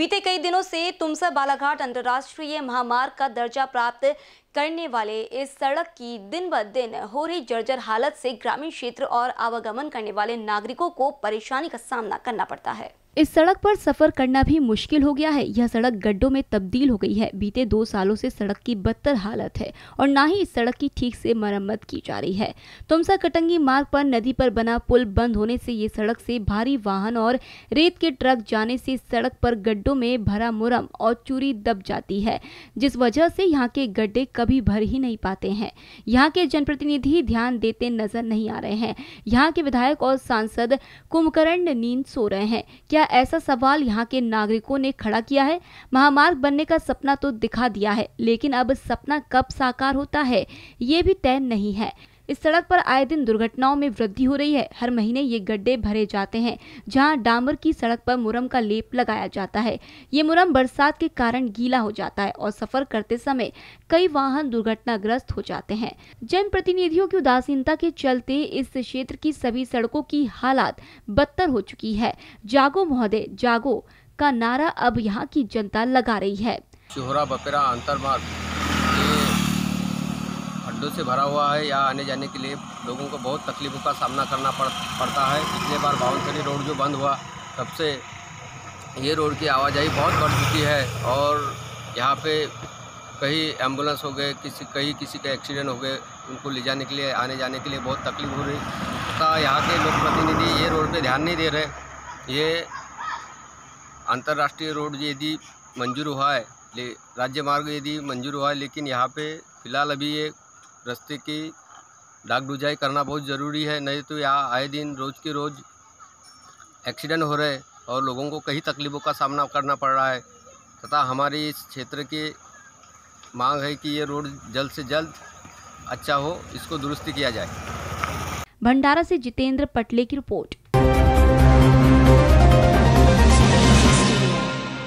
बीते कई दिनों से तुमसा बालाघाट अंतर्राष्ट्रीय महामार्ग का दर्जा प्राप्त करने वाले इस सड़क की दिन ब दिन हो रही जर्जर हालत से ग्रामीण क्षेत्र और आवागमन करने वाले नागरिकों को परेशानी का सामना करना पड़ता है इस सड़क पर सफर करना भी मुश्किल हो गया है यह सड़क गड्ढों में तब्दील हो गई है बीते दो सालों से सड़क की बदतर हालत है और ना ही इस सड़क की ठीक से मरम्मत की जा रही है तुमसा कटंगी मार्ग पर नदी पर बना पुल बंद होने से ये सड़क से भारी वाहन और रेत के ट्रक जाने से सड़क पर गड्ढों में भरा मुरम और चूरी दब जाती है जिस वजह से यहाँ के गड्ढे कभी भर ही नहीं पाते हैं यहाँ के जनप्रतिनिधि ध्यान देते नजर नहीं आ रहे हैं यहाँ के विधायक और सांसद कुंभकर्ण नींद सो रहे हैं क्या गया ऐसा सवाल यहाँ के नागरिकों ने खड़ा किया है महामार्ग बनने का सपना तो दिखा दिया है लेकिन अब सपना कब साकार होता है ये भी तय नहीं है इस सड़क पर आए दिन दुर्घटनाओं में वृद्धि हो रही है हर महीने ये गड्ढे भरे जाते हैं जहाँ डामर की सड़क पर मुरम का लेप लगाया जाता है ये मुरम बरसात के कारण गीला हो जाता है और सफर करते समय कई वाहन दुर्घटनाग्रस्त हो जाते हैं जन प्रतिनिधियों की उदासीनता के चलते इस क्षेत्र की सभी सड़कों की हालात बदतर हो चुकी है जागो महोदय जागो का नारा अब यहाँ की जनता लगा रही है चोहरा बपेरा मार्ग अड्डों से भरा हुआ है यहाँ आने जाने के लिए लोगों को बहुत तकलीफ़ों का सामना करना पड़ पड़ता है पिछले बार बावनसरी रोड जो बंद हुआ तब से ये रोड की आवाजाही बहुत बढ़ चुकी है और यहाँ पे कहीं एम्बुलेंस हो गए किसी कहीं किसी के एक्सीडेंट हो गए उनको ले जाने के लिए आने जाने के लिए बहुत तकलीफ हो रही तथा यहाँ के लोग प्रतिनिधि ये रोड पर ध्यान नहीं दे रहे ये अंतर्राष्ट्रीय रोड यदि मंजूर हुआ है राज्य मार्ग यदि मंजूर हुआ है लेकिन यहाँ पे फ़िलहाल अभी ये रस्ते की डाक डुजाई करना बहुत ज़रूरी है नहीं तो यहाँ आए दिन रोज़ के रोज़ एक्सीडेंट हो रहे और लोगों को कई तकलीफ़ों का सामना करना पड़ रहा है तथा हमारी इस क्षेत्र की मांग है कि ये रोड जल्द से जल्द अच्छा हो इसको दुरुस्त किया जाए भंडारा से जितेंद्र पटले की रिपोर्ट